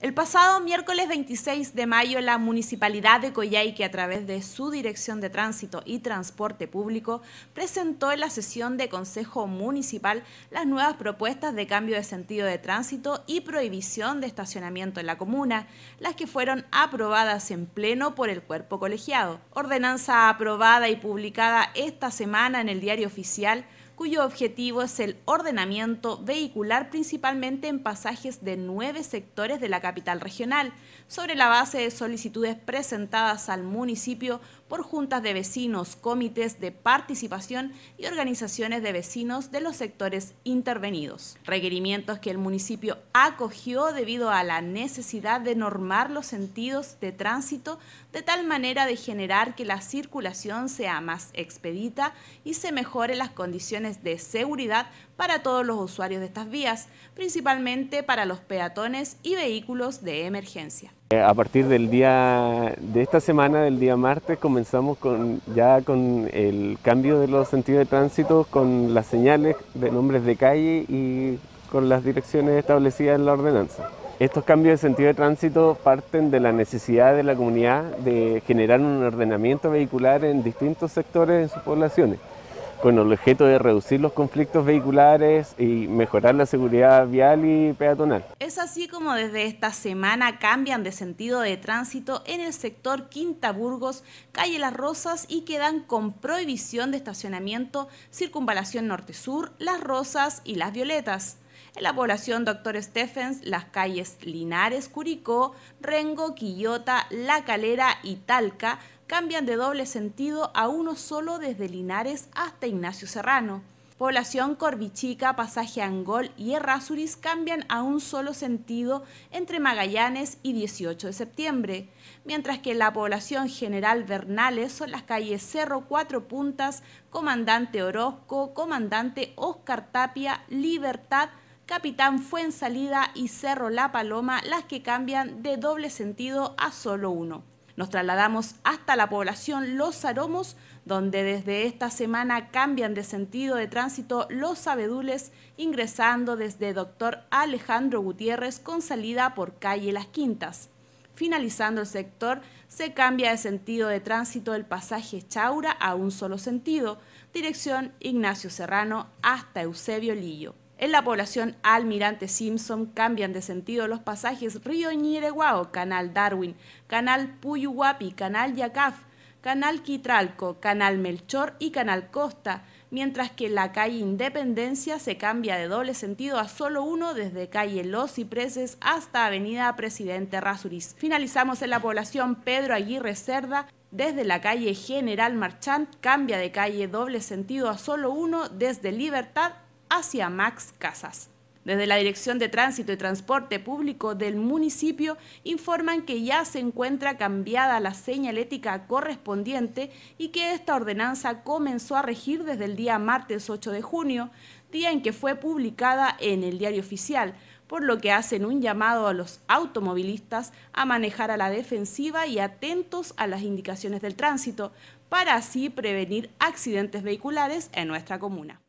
El pasado miércoles 26 de mayo, la Municipalidad de Coyhaique, a través de su Dirección de Tránsito y Transporte Público, presentó en la sesión de Consejo Municipal las nuevas propuestas de cambio de sentido de tránsito y prohibición de estacionamiento en la comuna, las que fueron aprobadas en pleno por el cuerpo colegiado. Ordenanza aprobada y publicada esta semana en el diario oficial cuyo objetivo es el ordenamiento vehicular principalmente en pasajes de nueve sectores de la capital regional, sobre la base de solicitudes presentadas al municipio por juntas de vecinos, comités de participación y organizaciones de vecinos de los sectores intervenidos. Requerimientos que el municipio acogió debido a la necesidad de normar los sentidos de tránsito de tal manera de generar que la circulación sea más expedita y se mejoren las condiciones de seguridad para todos los usuarios de estas vías, principalmente para los peatones y vehículos de emergencia. Eh, a partir del día de esta semana, del día martes, comenzamos ya con el cambio de los sentidos de tránsito, con las señales de nombres de calle y con las direcciones establecidas en la ordenanza. Estos cambios de sentido de tránsito parten de la necesidad de la comunidad de generar un ordenamiento vehicular en distintos sectores de sus poblaciones con el objeto de reducir los conflictos vehiculares y mejorar la seguridad vial y peatonal. Es así como desde esta semana cambian de sentido de tránsito en el sector Quinta Burgos, calle Las Rosas y quedan con prohibición de estacionamiento circunvalación norte-sur, Las Rosas y Las Violetas. En la población Doctor Stephens, las calles Linares, Curicó, Rengo, Quillota, La Calera y Talca cambian de doble sentido a uno solo desde Linares hasta Ignacio Serrano. Población Corvichica, Pasaje Angol y Errázuriz cambian a un solo sentido entre Magallanes y 18 de septiembre, mientras que la población general Bernales son las calles Cerro Cuatro Puntas, Comandante Orozco, Comandante Oscar Tapia, Libertad, Capitán Fuensalida y Cerro La Paloma las que cambian de doble sentido a solo uno. Nos trasladamos hasta la población Los Aromos, donde desde esta semana cambian de sentido de tránsito los abedules, ingresando desde Doctor Alejandro Gutiérrez con salida por calle Las Quintas. Finalizando el sector, se cambia de sentido de tránsito del pasaje Chaura a un solo sentido, dirección Ignacio Serrano hasta Eusebio Lillo. En la población Almirante Simpson cambian de sentido los pasajes Río Ñireguao, Canal Darwin, Canal Puyuhuapi, Canal Yacaf, Canal Quitralco, Canal Melchor y Canal Costa, mientras que la calle Independencia se cambia de doble sentido a solo uno desde calle Los Cipreses hasta avenida Presidente Razuriz. Finalizamos en la población Pedro Aguirre Cerda, desde la calle General Marchant cambia de calle doble sentido a solo uno desde Libertad hacia Max Casas. Desde la Dirección de Tránsito y Transporte Público del municipio informan que ya se encuentra cambiada la señalética correspondiente y que esta ordenanza comenzó a regir desde el día martes 8 de junio, día en que fue publicada en el diario oficial, por lo que hacen un llamado a los automovilistas a manejar a la defensiva y atentos a las indicaciones del tránsito, para así prevenir accidentes vehiculares en nuestra comuna.